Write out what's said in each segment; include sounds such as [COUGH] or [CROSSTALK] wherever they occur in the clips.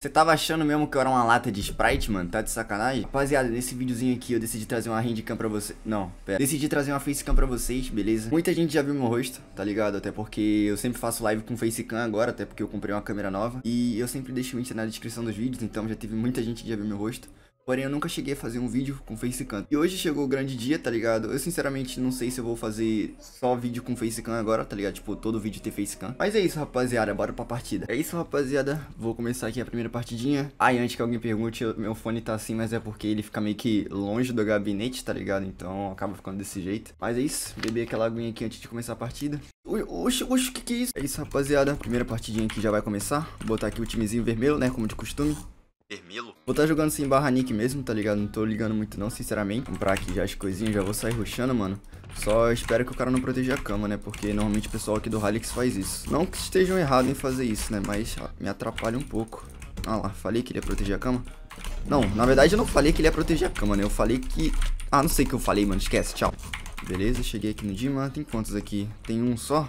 Você tava achando mesmo que eu era uma lata de Sprite, mano? Tá de sacanagem? Rapaziada, nesse videozinho aqui eu decidi trazer uma handcam pra você... Não, pera. Decidi trazer uma facecam pra vocês, beleza? Muita gente já viu meu rosto, tá ligado? Até porque eu sempre faço live com facecam agora, até porque eu comprei uma câmera nova. E eu sempre deixo o link na descrição dos vídeos, então já teve muita gente que já viu meu rosto. Porém, eu nunca cheguei a fazer um vídeo com facecam. E hoje chegou o grande dia, tá ligado? Eu, sinceramente, não sei se eu vou fazer só vídeo com facecam agora, tá ligado? Tipo, todo vídeo ter facecam. Mas é isso, rapaziada. Bora pra partida. É isso, rapaziada. Vou começar aqui a primeira partidinha. Ai, ah, antes que alguém pergunte, meu fone tá assim, mas é porque ele fica meio que longe do gabinete, tá ligado? Então, acaba ficando desse jeito. Mas é isso. Beber aquela aguinha aqui antes de começar a partida. Oxe, oxe, o que que é isso? É isso, rapaziada. Primeira partidinha aqui já vai começar. Vou botar aqui o timezinho vermelho, né? Como de costume. Vou estar tá jogando sem barra nick mesmo, tá ligado? Não tô ligando muito não, sinceramente. Comprar aqui já as coisinhas, já vou sair ruxando, mano. Só espero que o cara não proteja a cama, né? Porque normalmente o pessoal aqui do Halix faz isso. Não que estejam errados em fazer isso, né? Mas me atrapalha um pouco. Ah lá, falei que ele ia proteger a cama? Não, na verdade eu não falei que ele ia proteger a cama, né? Eu falei que... Ah, não sei o que eu falei, mano. Esquece, tchau. Beleza, cheguei aqui no Dima. Tem quantos aqui? Tem um só?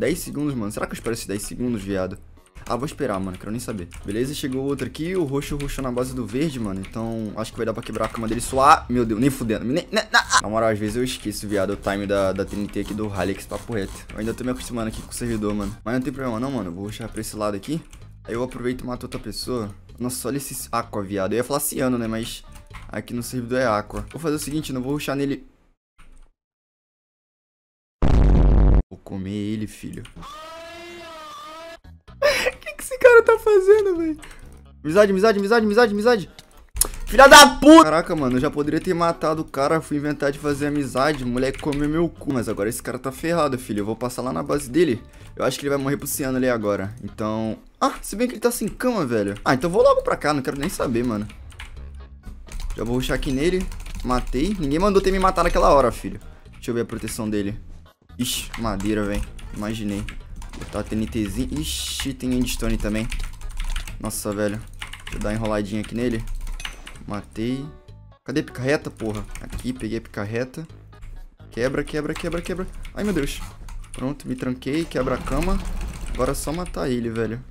10 segundos, mano. Será que eu espero esses 10 segundos, viado? Ah, vou esperar, mano, quero nem saber. Beleza, chegou outro aqui, o roxo roxou na base do verde, mano. Então, acho que vai dar pra quebrar a cama dele suar. Meu Deus, nem fudendo. Nem, nem, na moral, às vezes eu esqueço, viado, o time da, da TNT aqui do Halex, papo reto. Eu ainda tô me acostumando aqui com o servidor, mano. Mas não tem problema não, mano. vou roxar pra esse lado aqui. Aí eu aproveito e mato outra pessoa. Nossa, olha esse aqua, viado. Eu ia falar ciano, né, mas... Aqui no servidor é aqua. Vou fazer o seguinte, não vou ruxar nele... Vou comer ele, filho cara tá fazendo, velho? Amizade, amizade, amizade, amizade, amizade. Filha da puta! Caraca, mano, eu já poderia ter matado o cara, fui inventar de fazer amizade, o moleque comeu meu cu. Mas agora esse cara tá ferrado, filho, eu vou passar lá na base dele. Eu acho que ele vai morrer pro ciano ali agora, então... Ah, se bem que ele tá sem cama, velho. Ah, então vou logo pra cá, não quero nem saber, mano. Já vou ruxar aqui nele, matei. Ninguém mandou ter me matado naquela hora, filho. Deixa eu ver a proteção dele. Ixi, madeira, velho. Imaginei. Tá, TNTzinho. Ixi, tem endstone também. Nossa, velho. Deixa eu dar uma enroladinha aqui nele. Matei. Cadê a picarreta, porra? Aqui, peguei a picarreta. Quebra, quebra, quebra, quebra. Ai, meu Deus. Pronto, me tranquei. Quebra a cama. Agora é só matar ele, velho.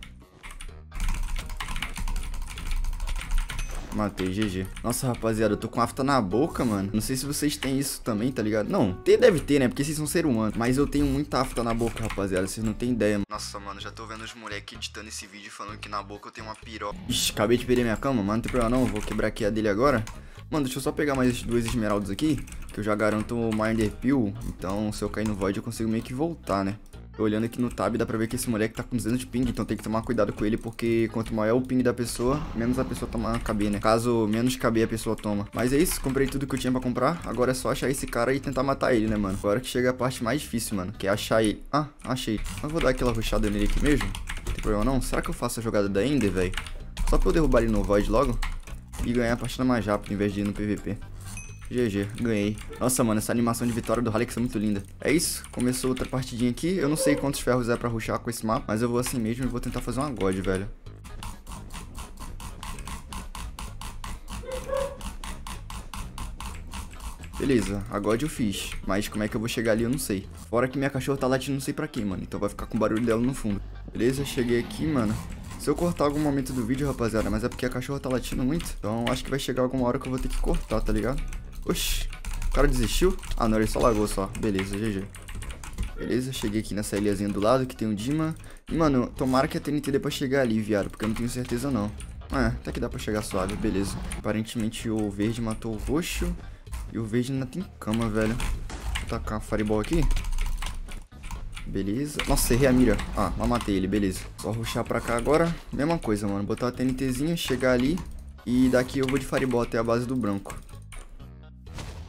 Matei, GG. Nossa, rapaziada, eu tô com afta na boca, mano. Não sei se vocês têm isso também, tá ligado? Não, tem deve ter, né? Porque vocês são ser humano. Mas eu tenho muita afta na boca, rapaziada. Vocês não têm ideia, mano. Nossa, mano, já tô vendo os moleques editando esse vídeo falando que na boca eu tenho uma piroca. Ixi, acabei de perder minha cama, mano. Não tem problema não. Vou quebrar aqui a dele agora. Mano, deixa eu só pegar mais dois esmeraldos aqui, que eu já garanto o Minder Pill. Então, se eu cair no Void, eu consigo meio que voltar, né? olhando aqui no tab, dá pra ver que esse moleque tá com 200 de ping, então tem que tomar cuidado com ele, porque quanto maior o ping da pessoa, menos a pessoa toma KB, né? Caso menos KB a pessoa toma. Mas é isso, comprei tudo que eu tinha pra comprar, agora é só achar esse cara e tentar matar ele, né, mano? Agora que chega a parte mais difícil, mano, que é achar ele. Ah, achei. Eu vou dar aquela ruxada nele aqui mesmo, não tem problema não. Será que eu faço a jogada da Ender, velho? Só pra eu derrubar ele no Void logo e ganhar a partida mais rápido em vez de ir no PVP. GG, ganhei. Nossa, mano, essa animação de vitória do Alex é muito linda. É isso, começou outra partidinha aqui. Eu não sei quantos ferros é pra ruxar com esse mapa, mas eu vou assim mesmo e vou tentar fazer uma God, velho. Beleza, a God eu fiz, mas como é que eu vou chegar ali eu não sei. Fora que minha cachorra tá latindo não sei pra quem, mano, então vai ficar com o barulho dela no fundo. Beleza, cheguei aqui, mano. Se eu cortar algum momento do vídeo, rapaziada, mas é porque a cachorra tá latindo muito, então acho que vai chegar alguma hora que eu vou ter que cortar, tá ligado? Oxi, o cara desistiu? Ah, não, ele só lagou só. Beleza, GG. Beleza, cheguei aqui nessa ilhazinha do lado que tem o Dima. E, mano, tomara que a TNT dê pra chegar ali, viado, porque eu não tenho certeza não. É, até que dá pra chegar suave, beleza. Aparentemente o verde matou o roxo e o verde ainda tem cama, velho. Vou tacar a fireball aqui. Beleza. Nossa, errei a mira. Ah, lá matei ele, beleza. Só ruxar pra cá agora. Mesma coisa, mano. Botar a TNTzinha, chegar ali e daqui eu vou de fireball até a base do branco.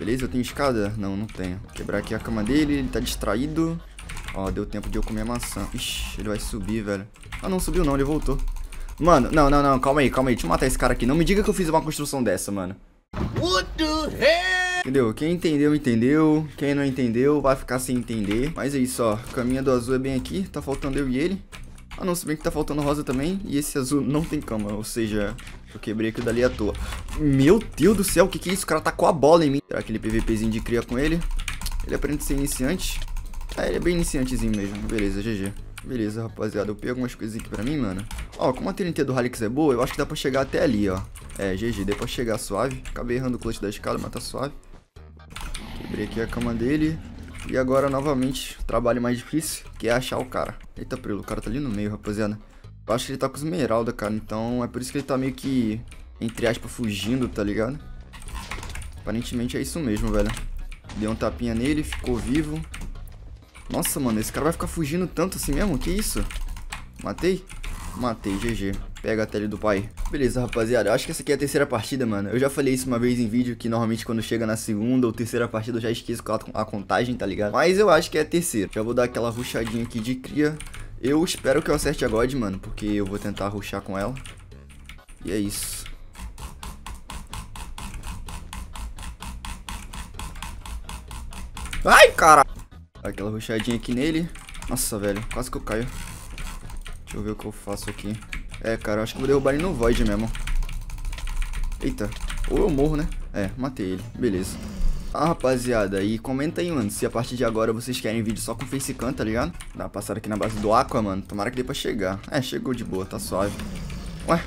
Beleza, eu tenho escada? Não, não tenho. Vou quebrar aqui a cama dele, ele tá distraído. Ó, deu tempo de eu comer maçã. Ixi, ele vai subir, velho. Ah, não subiu não, ele voltou. Mano, não, não, não, calma aí, calma aí. Deixa eu matar esse cara aqui. Não me diga que eu fiz uma construção dessa, mano. What the hell? Entendeu? Quem entendeu, entendeu. Quem não entendeu, vai ficar sem entender. Mas é isso, ó. Caminha do azul é bem aqui. Tá faltando eu e ele. Ah, não, se bem que tá faltando rosa também. E esse azul não tem cama. Ou seja, eu quebrei aquilo dali à toa. Meu Deus do céu, o que, que é isso? O cara com a bola em mim. Será aquele PVPzinho de cria com ele? Ele aprende a ser iniciante. Ah, ele é bem iniciantezinho mesmo. Beleza, GG. Beleza, rapaziada. Eu pego algumas coisas aqui pra mim, mano. Ó, como a TNT do Halix é boa, eu acho que dá pra chegar até ali, ó. É, GG. Deu pra chegar suave. Acabei errando o clutch da escada, mas tá suave. Quebrei aqui a cama dele. E agora, novamente, o trabalho mais difícil, que é achar o cara. Eita, prelo, o cara tá ali no meio, rapaziada. Eu acho que ele tá com esmeralda, cara. Então é por isso que ele tá meio que, entre aspas, fugindo, tá ligado? Aparentemente é isso mesmo, velho. Dei um tapinha nele, ficou vivo. Nossa, mano, esse cara vai ficar fugindo tanto assim mesmo? Que isso? Matei? Matei, GG. Pega a tele do pai. Beleza, rapaziada. Eu acho que essa aqui é a terceira partida, mano. Eu já falei isso uma vez em vídeo, que normalmente quando chega na segunda ou terceira partida eu já esqueço a contagem, tá ligado? Mas eu acho que é a terceira. Já vou dar aquela ruchadinha aqui de cria. Eu espero que eu acerte a God, mano, porque eu vou tentar ruxar com ela. E é isso. Ai, cara! Aquela ruxadinha aqui nele. Nossa, velho, quase que eu caio. Deixa eu ver o que eu faço aqui. É, cara, eu acho que vou derrubar ele no Void mesmo. Eita, ou eu morro, né? É, matei ele. Beleza. Ah, rapaziada, e comenta aí, mano, se a partir de agora vocês querem vídeo só com facecam, tá ligado? Dá uma passada aqui na base do Aqua, mano, tomara que dê pra chegar. É, chegou de boa, tá suave. Ué,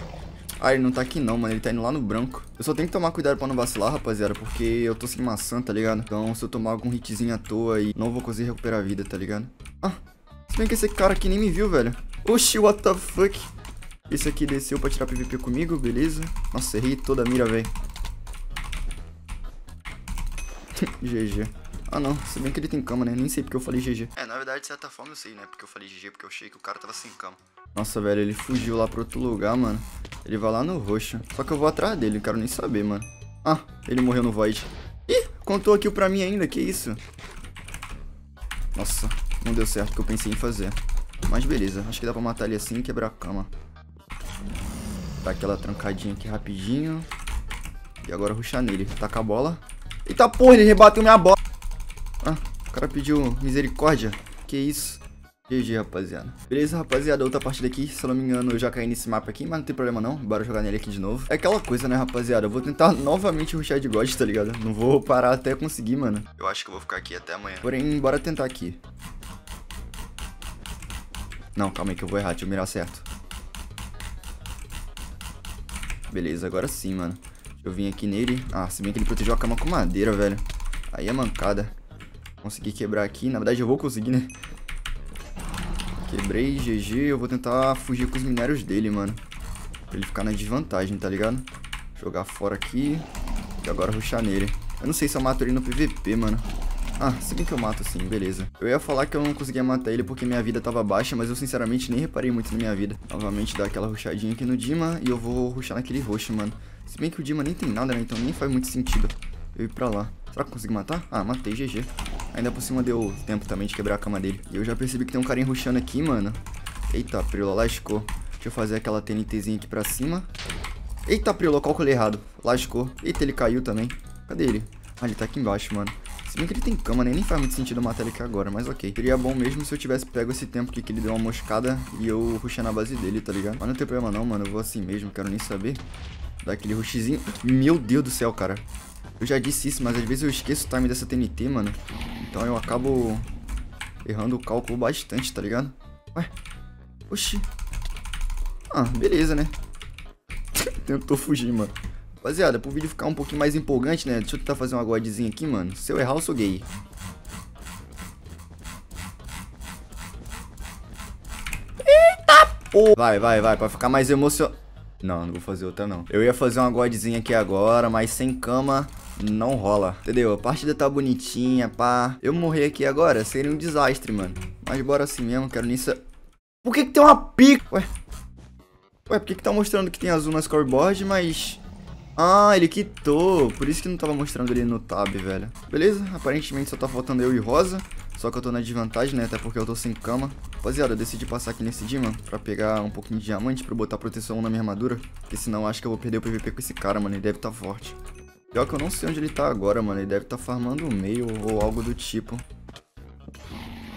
ah, ele não tá aqui não, mano. Ele tá indo lá no branco. Eu só tenho que tomar cuidado pra não vacilar, rapaziada. Porque eu tô sem maçã, tá ligado? Então, se eu tomar algum hitzinho à toa aí, não vou conseguir recuperar a vida, tá ligado? Ah, se bem que esse cara aqui nem me viu, velho. Oxi, what the fuck? Esse aqui desceu pra tirar PVP comigo, beleza? Nossa, errei toda a mira, velho. GG. [LAUGHS] Ah não, se bem que ele tem cama, né? Nem sei porque eu falei GG. É, na verdade, de certa forma eu sei, né? Porque eu falei GG, porque eu achei que o cara tava sem cama. Nossa, velho, ele fugiu lá pra outro lugar, mano. Ele vai lá no roxo. Só que eu vou atrás dele, não quero nem saber, mano. Ah, ele morreu no Void. Ih, contou aqui pra mim ainda, que isso? Nossa, não deu certo o que eu pensei em fazer. Mas beleza, acho que dá pra matar ele assim e quebrar a cama. Dá aquela trancadinha aqui rapidinho. E agora ruxar nele. Taca a bola. Eita porra, ele rebateu minha bola. Ah, o cara pediu misericórdia. Que isso. GG, rapaziada. Beleza, rapaziada, outra partida aqui. Se eu não me engano, eu já caí nesse mapa aqui, mas não tem problema não. Bora jogar nele aqui de novo. É aquela coisa, né, rapaziada? Eu vou tentar novamente rushar de God, tá ligado? Não vou parar até conseguir, mano. Eu acho que eu vou ficar aqui até amanhã. Porém, bora tentar aqui. Não, calma aí que eu vou errar. Deixa eu mirar certo. Beleza, agora sim, mano eu vim aqui nele. Ah, se bem que ele protegeu a cama com madeira, velho. Aí é mancada. Consegui quebrar aqui. Na verdade, eu vou conseguir, né? Quebrei, GG. Eu vou tentar fugir com os minérios dele, mano. Pra ele ficar na desvantagem, tá ligado? Jogar fora aqui. E agora ruxar nele. Eu não sei se eu mato ele no PVP, mano. Ah, se bem que eu mato sim, beleza. Eu ia falar que eu não conseguia matar ele porque minha vida tava baixa, mas eu sinceramente nem reparei muito na minha vida. Novamente dá aquela ruxadinha aqui no Dima e eu vou ruxar naquele roxo, mano. Se bem que o Dima nem tem nada, né? Então nem faz muito sentido eu ir pra lá. Será que eu consegui matar? Ah, matei, GG. Ainda por cima deu tempo também de quebrar a cama dele. E eu já percebi que tem um carinha ruxando aqui, mano. Eita, Prilo, lascou. Deixa eu fazer aquela TNTzinha aqui pra cima. Eita, Prilo, calculei errado. Lascou. Eita, ele caiu também. Cadê ele? Ah, ele tá aqui embaixo, mano. Se bem que ele tem cama, né? Nem faz muito sentido matar ele aqui agora, mas ok. Seria bom mesmo se eu tivesse pego esse tempo aqui que ele deu uma moscada e eu ruxei na base dele, tá ligado? Mas não tem problema não, mano. Eu vou assim mesmo, quero nem saber. Dá aquele rushzinho. Meu Deus do céu, cara. Eu já disse isso, mas às vezes eu esqueço o time dessa TNT, mano. Então eu acabo errando o cálculo bastante, tá ligado? Ué? Oxi. Ah, beleza, né? [LAUGHS] Tentou fugir, mano. Rapaziada, pro vídeo ficar um pouquinho mais empolgante, né? Deixa eu tentar fazer uma godzinha aqui, mano. Se eu errar, eu sou gay. Eita! porra! Vai, vai, vai. Pra ficar mais emocionado. Não, não vou fazer outra, não. Eu ia fazer uma godzinha aqui agora, mas sem cama não rola. Entendeu? A partida tá bonitinha, pá. Eu morrer aqui agora seria um desastre, mano. Mas bora assim mesmo, quero nem... Por que que tem uma pica? Ué... Ué, por que que tá mostrando que tem azul nas scoreboard, mas... Ah, ele quitou. Por isso que não tava mostrando ele no tab, velho. Beleza, aparentemente só tá faltando eu e Rosa. Só que eu tô na desvantagem, né? Até porque eu tô sem cama. Rapaziada, eu decidi passar aqui nesse Dima pra pegar um pouquinho de diamante pra botar proteção na minha armadura. Porque senão acho que eu vou perder o PVP com esse cara, mano. Ele deve tá forte. Pior que eu não sei onde ele tá agora, mano. Ele deve tá farmando o meio ou algo do tipo.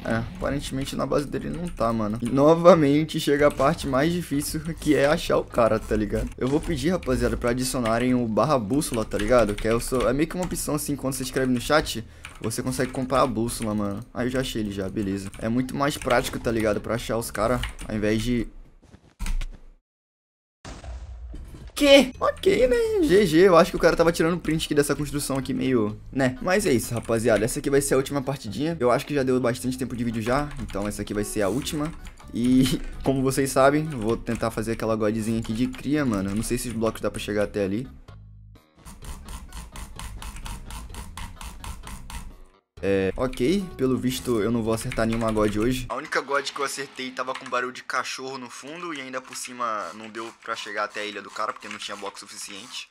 É, aparentemente na base dele não tá, mano. E novamente chega a parte mais difícil, que é achar o cara, tá ligado? Eu vou pedir, rapaziada, pra adicionarem o barra bússola, tá ligado? Que é, o seu... é meio que uma opção, assim, quando você escreve no chat, você consegue comprar a bússola, mano. Aí ah, eu já achei ele já, beleza. É muito mais prático, tá ligado? Pra achar os caras, ao invés de quê? Ok, né? GG, eu acho que o cara tava tirando print aqui dessa construção aqui meio, né? Mas é isso, rapaziada. Essa aqui vai ser a última partidinha. Eu acho que já deu bastante tempo de vídeo já, então essa aqui vai ser a última. E, [LAUGHS] como vocês sabem, vou tentar fazer aquela godzinha aqui de cria, mano. Eu não sei se os blocos dá pra chegar até ali. É, ok, pelo visto eu não vou acertar nenhuma God hoje. A única God que eu acertei tava com barulho de cachorro no fundo e ainda por cima não deu pra chegar até a ilha do cara porque não tinha bloco suficiente.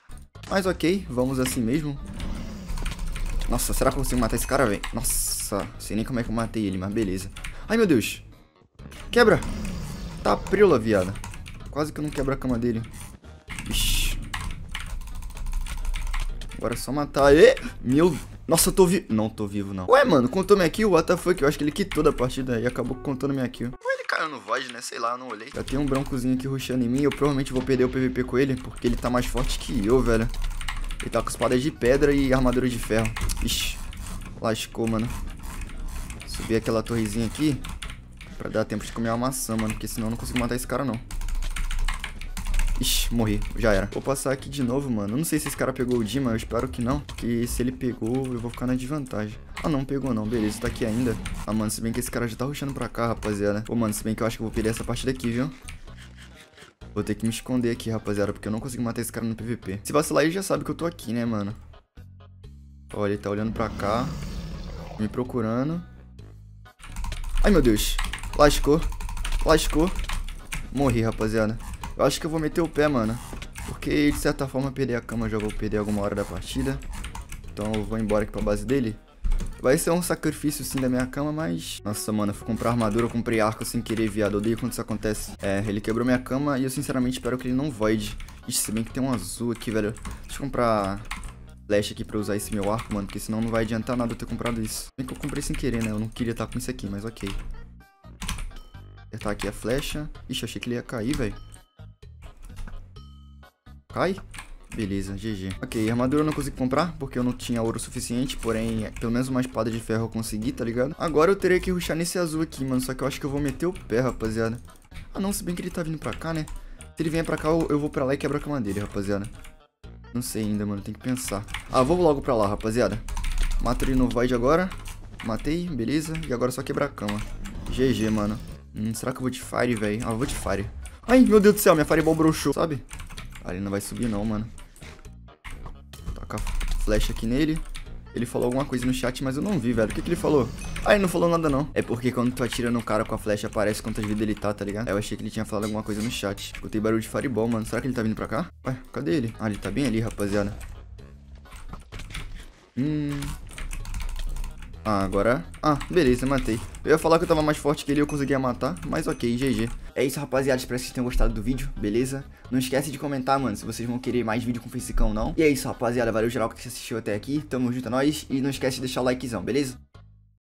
Mas ok, vamos assim mesmo. Nossa, será que eu consigo matar esse cara, velho? Nossa, sei nem como é que eu matei ele, mas beleza. Ai, meu Deus. Quebra. Tá prila, viada. Quase que eu não quebro a cama dele. Ixi. Agora é só matar e Meu nossa, eu tô vivo. Não tô vivo, não. Ué, mano, contou minha kill? What the fuck? Eu acho que ele quitou da partida e acabou contando minha kill. Ou ele caiu no void, né? Sei lá, eu não olhei. Já tem um broncozinho aqui rushando em mim. Eu provavelmente vou perder o PVP com ele, porque ele tá mais forte que eu, velho. Ele tá com espada de pedra e armadura de ferro. Ixi, lascou, mano. Subir aquela torrezinha aqui pra dar tempo de comer uma maçã, mano, porque senão eu não consigo matar esse cara, não. Ixi, morri. Já era. Vou passar aqui de novo, mano. Eu não sei se esse cara pegou o Dima, eu espero que não. Porque se ele pegou, eu vou ficar na desvantagem. Ah, não pegou não. Beleza, tá aqui ainda. Ah, mano, se bem que esse cara já tá rushando pra cá, rapaziada. Pô, mano, se bem que eu acho que eu vou perder essa parte daqui, viu? Vou ter que me esconder aqui, rapaziada, porque eu não consigo matar esse cara no PVP. Se vacilar, ele já sabe que eu tô aqui, né, mano? Olha, ele tá olhando pra cá. Me procurando. Ai, meu Deus. Lascou. Lascou. Morri, rapaziada. Eu acho que eu vou meter o pé, mano. Porque, de certa forma, perder a cama já vou perder alguma hora da partida. Então eu vou embora aqui pra base dele. Vai ser um sacrifício sim da minha cama, mas... Nossa, mano, eu fui comprar armadura, eu comprei arco sem querer, viado. odeio quando isso acontece. É, ele quebrou minha cama e eu sinceramente espero que ele não void. Ixi, se bem que tem um azul aqui, velho. Deixa eu comprar flash aqui pra usar esse meu arco, mano. Porque senão não vai adiantar nada eu ter comprado isso. Bem que eu comprei sem querer, né? Eu não queria estar com isso aqui, mas ok. Acertar aqui a flecha. Ixi, achei que ele ia cair, velho. Cai. Beleza, GG. Ok, armadura eu não consegui comprar, porque eu não tinha ouro suficiente, porém, pelo menos uma espada de ferro eu consegui, tá ligado? Agora eu terei que ruxar nesse azul aqui, mano, só que eu acho que eu vou meter o pé, rapaziada. Ah não, se bem que ele tá vindo pra cá, né? Se ele vier pra cá, eu, vou pra lá e quebro a cama dele, rapaziada. Não sei ainda, mano, tem que pensar. Ah, vou logo pra lá, rapaziada. Mato ele no void agora. Matei, beleza. E agora é só quebrar a cama. GG, mano. Hum, será que eu vou de fire, velho? Ah, eu vou de fire. Ai, meu Deus do céu, minha fireball broxou, sabe? Ali não vai subir não, mano. Toca flecha aqui nele. Ele falou alguma coisa no chat, mas eu não vi, velho. O que, que ele falou? Ah, ele não falou nada, não. É porque quando tu atira no cara com a flecha, aparece quantas vidas ele tá, tá ligado? eu achei que ele tinha falado alguma coisa no chat. Escutei barulho de fireball, mano. Será que ele tá vindo pra cá? Ué, cadê ele? Ah, ele tá bem ali, rapaziada. Hum... Ah, agora... Ah, beleza, matei. Eu ia falar que eu tava mais forte que ele e eu conseguia matar, mas ok, GG. É isso, rapaziada. Espero que vocês tenham gostado do vídeo, beleza? Não esquece de comentar, mano, se vocês vão querer mais vídeo com o Fisicão ou não. E é isso, rapaziada. Valeu geral que você assistiu até aqui. Tamo junto a é nós. E não esquece de deixar o likezão, beleza?